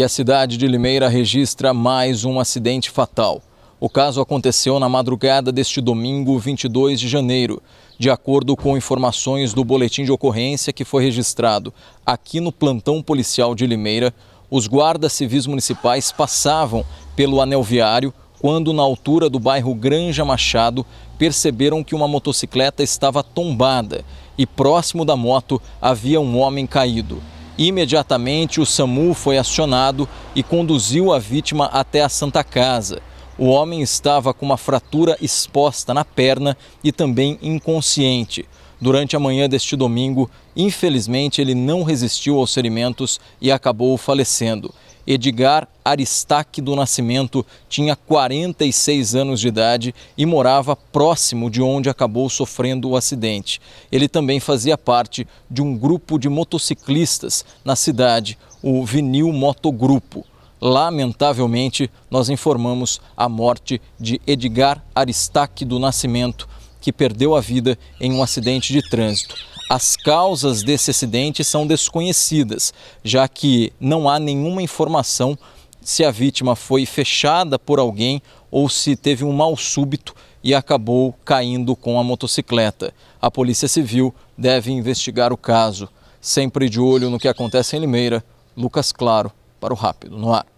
e a cidade de Limeira registra mais um acidente fatal. O caso aconteceu na madrugada deste domingo, 22 de janeiro. De acordo com informações do boletim de ocorrência que foi registrado aqui no plantão policial de Limeira, os guardas civis municipais passavam pelo anel viário quando, na altura do bairro Granja Machado, perceberam que uma motocicleta estava tombada e próximo da moto havia um homem caído. Imediatamente, o SAMU foi acionado e conduziu a vítima até a Santa Casa. O homem estava com uma fratura exposta na perna e também inconsciente durante a manhã deste domingo. Infelizmente, ele não resistiu aos ferimentos e acabou falecendo. Edgar Aristaque do Nascimento tinha 46 anos de idade e morava próximo de onde acabou sofrendo o acidente. Ele também fazia parte de um grupo de motociclistas na cidade, o Vinil Motogrupo. Lamentavelmente, nós informamos a morte de Edgar Aristaque do Nascimento que perdeu a vida em um acidente de trânsito. As causas desse acidente são desconhecidas, já que não há nenhuma informação se a vítima foi fechada por alguém ou se teve um mal súbito e acabou caindo com a motocicleta. A Polícia Civil deve investigar o caso. Sempre de olho no que acontece em Limeira, Lucas Claro, para o Rápido no Ar.